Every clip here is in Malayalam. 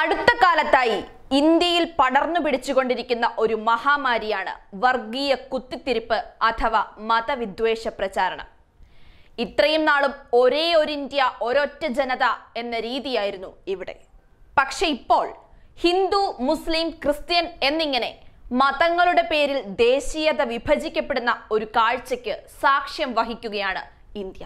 അടുത്ത കാലത്തായി ഇന്ത്യയിൽ പടർന്നു പിടിച്ചുകൊണ്ടിരിക്കുന്ന ഒരു മഹാമാരിയാണ് വർഗീയ കുത്തിത്തിരിപ്പ് അഥവാ മതവിദ്വേഷ പ്രചാരണം ഇത്രയും നാളും ഒരേ ഒരു ഇന്ത്യ ഒരൊറ്റ ജനത എന്ന രീതിയായിരുന്നു ഇവിടെ പക്ഷെ ഇപ്പോൾ ഹിന്ദു മുസ്ലിം ക്രിസ്ത്യൻ എന്നിങ്ങനെ മതങ്ങളുടെ പേരിൽ ദേശീയത വിഭജിക്കപ്പെടുന്ന ഒരു കാഴ്ചയ്ക്ക് സാക്ഷ്യം വഹിക്കുകയാണ് ഇന്ത്യ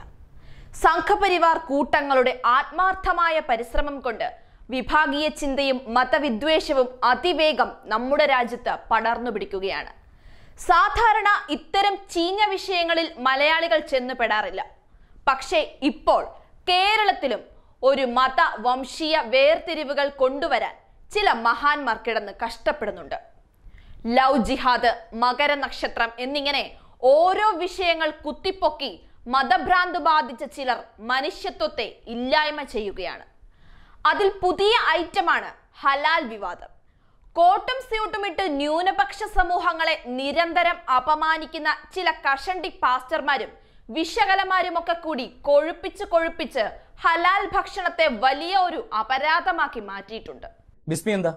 സംഘപരിവാർ കൂട്ടങ്ങളുടെ ആത്മാർത്ഥമായ പരിശ്രമം കൊണ്ട് വിഭാഗീയ ചിന്തയും മതവിദ്വേഷവും അതിവേഗം നമ്മുടെ രാജ്യത്ത് പടർന്നു പിടിക്കുകയാണ് സാധാരണ ഇത്തരം ചീഞ്ഞ വിഷയങ്ങളിൽ മലയാളികൾ ചെന്നുപെടാറില്ല പക്ഷേ ഇപ്പോൾ കേരളത്തിലും ഒരു മത വംശീയ വേർതിരിവുകൾ കൊണ്ടുവരാൻ ചില മഹാന്മാർ കിടന്ന് കഷ്ടപ്പെടുന്നുണ്ട് ലവ് ജിഹാദ് മകര നക്ഷത്രം എന്നിങ്ങനെ ഓരോ വിഷയങ്ങൾ കുത്തിപ്പൊക്കി മതഭ്രാന്ത് ബാധിച്ച ചിലർ മനുഷ്യത്വത്തെ ഇല്ലായ്മ ചെയ്യുകയാണ് അതിൽ പുതിയ ഐറ്റമാണ് ഹലാൽ വിവാദം കോട്ടും സ്യൂട്ടും ഇട്ട് ന്യൂനപക്ഷ സമൂഹങ്ങളെ നിരന്തരം അപമാനിക്കുന്ന ചില കഷണ്ടി പാസ്റ്റർമാരും വിശകലമാരുമൊക്കെ കൂടി കൊഴുപ്പിച്ച് കൊഴുപ്പിച്ച് ഹലാൽ ഭക്ഷണത്തെ വലിയ ഒരു അപരാധമാക്കി മാറ്റിയിട്ടുണ്ട് ബിസ്മി എന്താ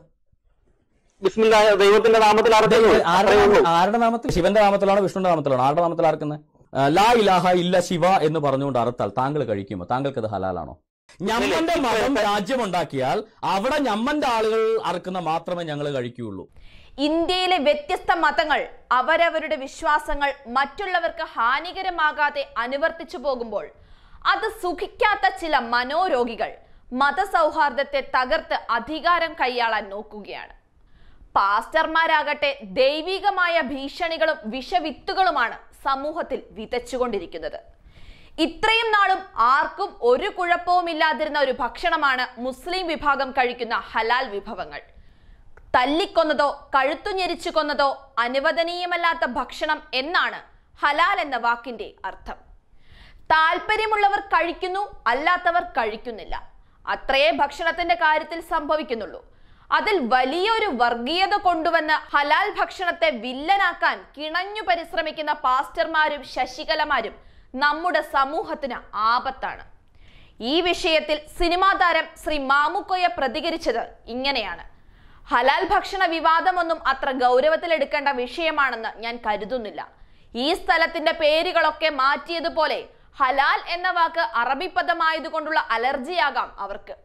ദൈവത്തിന്റെ നാമത്തിൽ ആരുടെ നാമത്തിൽ ശിവന്റെ നാമത്തിലാണോ വിഷ്ണുവിന്റെ നാമത്തിലാണോ ആരുടെ ലാ ഇലാഹ ഇല്ല ശിവ എന്ന് പറഞ്ഞുകൊണ്ട് അർത്ഥാൽ താങ്കൾ കഴിക്കുമോ താങ്കൾക്ക് അത് ഹലാലാണോ ഞമ്മന്റെ മതം രാജ്യമുണ്ടാക്കിയാൽ അവിടെ ഞമ്മന്റെ ആളുകൾ അറക്കുന്ന മാത്രമേ ഞങ്ങൾ കഴിക്കുകയുള്ളൂ ഇന്ത്യയിലെ വ്യത്യസ്ത മതങ്ങൾ അവരവരുടെ വിശ്വാസങ്ങൾ മറ്റുള്ളവർക്ക് ഹാനികരമാകാതെ അനുവർത്തിച്ചു പോകുമ്പോൾ അത് സുഖിക്കാത്ത ചില മനോരോഗികൾ മതസൗഹാർദ്ദത്തെ തകർത്ത് അധികാരം കൈയാളാൻ നോക്കുകയാണ് പാസ്റ്റർമാരാകട്ടെ ദൈവികമായ ഭീഷണികളും വിഷവിത്തുകളുമാണ് സമൂഹത്തിൽ വിതച്ചുകൊണ്ടിരിക്കുന്നത് ഇത്രയും നാളും ആർക്കും ഒരു കുഴപ്പവും ഇല്ലാതിരുന്ന ഒരു ഭക്ഷണമാണ് മുസ്ലിം വിഭാഗം കഴിക്കുന്ന ഹലാൽ വിഭവങ്ങൾ തല്ലിക്കൊന്നതോ കഴുത്തു ഞെരിച്ചു കൊന്നതോ അനുവദനീയമല്ലാത്ത ഭക്ഷണം എന്നാണ് ഹലാൽ എന്ന വാക്കിന്റെ അർത്ഥം താല്പര്യമുള്ളവർ കഴിക്കുന്നു അല്ലാത്തവർ കഴിക്കുന്നില്ല അത്രയേ ഭക്ഷണത്തിന്റെ കാര്യത്തിൽ സംഭവിക്കുന്നുള്ളൂ അതിൽ വലിയൊരു വർഗീയത കൊണ്ടുവന്ന് ഹലാൽ ഭക്ഷണത്തെ വില്ലനാക്കാൻ കിണഞ്ഞു പരിശ്രമിക്കുന്ന പാസ്റ്റർമാരും ശശികലമാരും നമ്മുടെ സമൂഹത്തിന് ആപത്താണ് ഈ വിഷയത്തിൽ സിനിമാ താരം ശ്രീ മാമുക്കോയ പ്രതികരിച്ചത് ഇങ്ങനെയാണ് ഹലാൽ ഭക്ഷണ വിവാദമൊന്നും അത്ര ഗൗരവത്തിലെടുക്കേണ്ട വിഷയമാണെന്ന് ഞാൻ കരുതുന്നില്ല ഈ സ്ഥലത്തിന്റെ പേരുകളൊക്കെ മാറ്റിയതുപോലെ ഹലാൽ എന്ന വാക്ക് അറബി പദമായതുകൊണ്ടുള്ള അലർജിയാകാം അവർക്ക്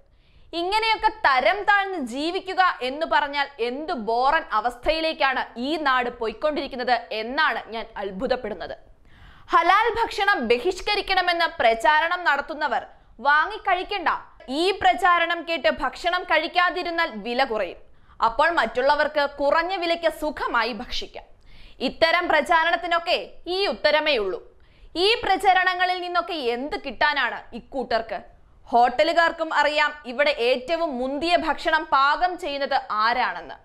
ഇങ്ങനെയൊക്കെ തരം താഴ്ന്ന് ജീവിക്കുക എന്ന് പറഞ്ഞാൽ എന്ത് ബോറൻ അവസ്ഥയിലേക്കാണ് ഈ നാട് പോയിക്കൊണ്ടിരിക്കുന്നത് എന്നാണ് ഞാൻ അത്ഭുതപ്പെടുന്നത് ഹലാൽ ഭക്ഷണം ബഹിഷ്കരിക്കണമെന്ന് പ്രചാരണം നടത്തുന്നവർ വാങ്ങിക്കഴിക്കണ്ട ഈ പ്രചാരണം കേട്ട് ഭക്ഷണം കഴിക്കാതിരുന്നാൽ വില കുറയും അപ്പോൾ മറ്റുള്ളവർക്ക് കുറഞ്ഞ വിലയ്ക്ക് സുഖമായി ഭക്ഷിക്കാം ഇത്തരം പ്രചാരണത്തിനൊക്കെ ഈ ഉത്തരമേ ഉള്ളൂ ഈ പ്രചരണങ്ങളിൽ നിന്നൊക്കെ എന്ത് കിട്ടാനാണ് ഇക്കൂട്ടർക്ക് ഹോട്ടലുകാർക്കും അറിയാം ഇവിടെ ഏറ്റവും മുന്തിയ ഭക്ഷണം പാകം ചെയ്യുന്നത് ആരാണെന്ന്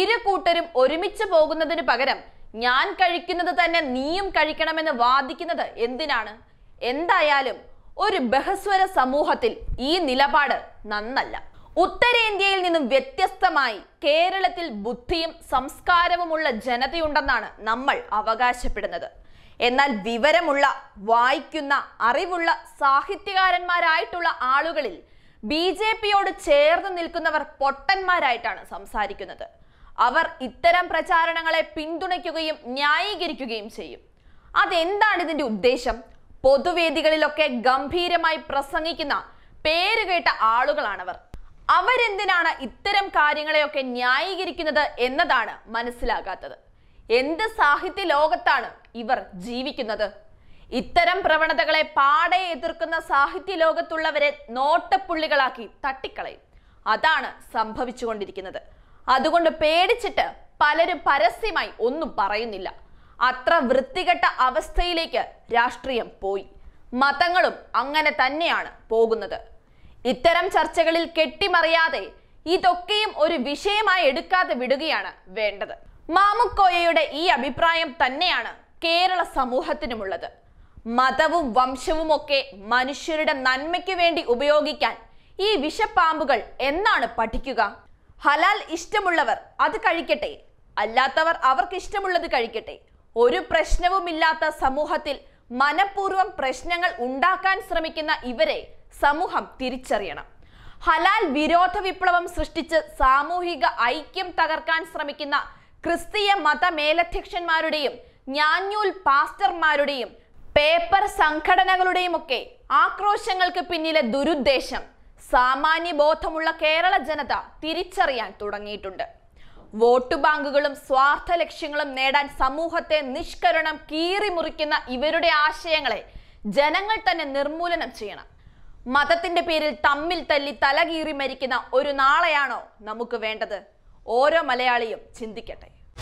ഇരു കൂട്ടരും ഒരുമിച്ച് പോകുന്നതിന് പകരം ഞാൻ കഴിക്കുന്നത് തന്നെ നീയും കഴിക്കണമെന്ന് വാദിക്കുന്നത് എന്തിനാണ് എന്തായാലും ഒരു ബഹസ്വര സമൂഹത്തിൽ ഈ നിലപാട് നന്നല്ല ഉത്തരേന്ത്യയിൽ നിന്നും വ്യത്യസ്തമായി കേരളത്തിൽ ബുദ്ധിയും സംസ്കാരവുമുള്ള ജനതയുണ്ടെന്നാണ് നമ്മൾ അവകാശപ്പെടുന്നത് എന്നാൽ വിവരമുള്ള വായിക്കുന്ന അറിവുള്ള സാഹിത്യകാരന്മാരായിട്ടുള്ള ആളുകളിൽ ബി ജെ പിയോട് ചേർന്ന് നിൽക്കുന്നവർ പൊട്ടന്മാരായിട്ടാണ് സംസാരിക്കുന്നത് അവർ ഇത്തരം പ്രചാരണങ്ങളെ പിന്തുണയ്ക്കുകയും ന്യായീകരിക്കുകയും ചെയ്യും അതെന്താണ് ഇതിന്റെ ഉദ്ദേശം പൊതുവേദികളിലൊക്കെ ഗംഭീരമായി പ്രസംഗിക്കുന്ന പേരുകേട്ട ആളുകളാണവർ അവരെന്തിനാണ് ഇത്തരം കാര്യങ്ങളെയൊക്കെ ന്യായീകരിക്കുന്നത് എന്നതാണ് മനസ്സിലാകാത്തത് എന്ത് സാഹിത്യ ലോകത്താണ് ഇവർ ജീവിക്കുന്നത് ഇത്തരം പ്രവണതകളെ പാടെ എതിർക്കുന്ന സാഹിത്യ ലോകത്തുള്ളവരെ നോട്ടപ്പുള്ളികളാക്കി തട്ടിക്കളയും അതാണ് സംഭവിച്ചുകൊണ്ടിരിക്കുന്നത് അതുകൊണ്ട് പേടിച്ചിട്ട് പലരും പരസ്യമായി ഒന്നും പറയുന്നില്ല അത്ര വൃത്തികെട്ട അവസ്ഥയിലേക്ക് രാഷ്ട്രീയം പോയി മതങ്ങളും അങ്ങനെ തന്നെയാണ് പോകുന്നത് ഇത്തരം ചർച്ചകളിൽ കെട്ടിമറിയാതെ ഇതൊക്കെയും ഒരു വിഷയമായി എടുക്കാതെ വിടുകയാണ് വേണ്ടത് മാമുക്കോയയുടെ ഈ അഭിപ്രായം തന്നെയാണ് കേരള സമൂഹത്തിനുമുള്ളത് മതവും വംശവും ഒക്കെ മനുഷ്യരുടെ നന്മയ്ക്ക് വേണ്ടി ഉപയോഗിക്കാൻ ഈ വിഷപ്പാമ്പുകൾ എന്നാണ് പഠിക്കുക ഹലാൽ ഇഷ്ടമുള്ളവർ അത് കഴിക്കട്ടെ അല്ലാത്തവർ അവർക്ക് ഇഷ്ടമുള്ളത് കഴിക്കട്ടെ ഒരു പ്രശ്നവുമില്ലാത്ത സമൂഹത്തിൽ മനഃപൂർവ്വം പ്രശ്നങ്ങൾ ഉണ്ടാക്കാൻ ശ്രമിക്കുന്ന ഇവരെ സമൂഹം തിരിച്ചറിയണം ഹലാൽ വിരോധ വിപ്ലവം സൃഷ്ടിച്ച് സാമൂഹിക ഐക്യം തകർക്കാൻ ശ്രമിക്കുന്ന ക്രിസ്തീയ മത മേലധ്യക്ഷന്മാരുടെയും ഞാഞ്ഞൂൽ പാസ്റ്റർമാരുടെയും പേപ്പർ സംഘടനകളുടെയും ഒക്കെ ആക്രോശങ്ങൾക്ക് പിന്നിലെ ദുരുദ്ദേശം സാമാന്യ ബോധമുള്ള കേരള ജനത തിരിച്ചറിയാൻ തുടങ്ങിയിട്ടുണ്ട് വോട്ട് ബാങ്കുകളും സ്വാർത്ഥ ലക്ഷ്യങ്ങളും നേടാൻ സമൂഹത്തെ നിഷ്കരണം കീറിമുറിക്കുന്ന ഇവരുടെ ആശയങ്ങളെ ജനങ്ങൾ തന്നെ നിർമൂലനം ചെയ്യണം മതത്തിന്റെ പേരിൽ തമ്മിൽ തല്ലി തലകീറി മരിക്കുന്ന ഒരു നാളെയാണോ നമുക്ക് വേണ്ടത് ഓരോ മലയാളിയും ചിന്തിക്കട്ടെ